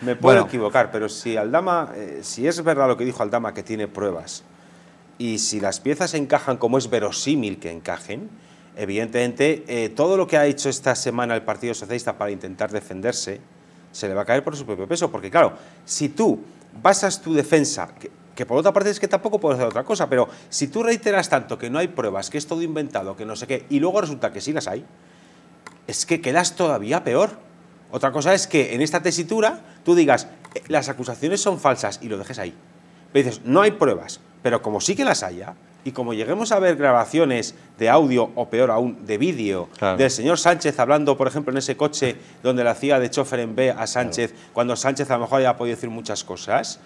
Me puedo equivocar, pero si al dama, eh, si es verdad lo que dijo Aldama, que tiene pruebas, y si las piezas encajan como es verosímil que encajen, evidentemente eh, todo lo que ha hecho esta semana el Partido Socialista para intentar defenderse se le va a caer por su propio peso, porque claro, si tú basas tu defensa, que, por otra parte es que tampoco puedes hacer otra cosa, pero si tú reiteras tanto que no hay pruebas, que es todo inventado, que no sé qué, y luego resulta que sí las hay, es que quedas todavía peor otra cosa es que en esta tesitura tú digas, eh, las acusaciones son falsas y lo dejes ahí. Pero dices, no hay pruebas, pero como sí que las haya, y como lleguemos a ver grabaciones de audio o peor aún de vídeo del señor Sánchez hablando, por ejemplo, en ese coche donde la hacía de chofer en B a Sánchez, cuando Sánchez a lo mejor ha podido decir muchas cosas.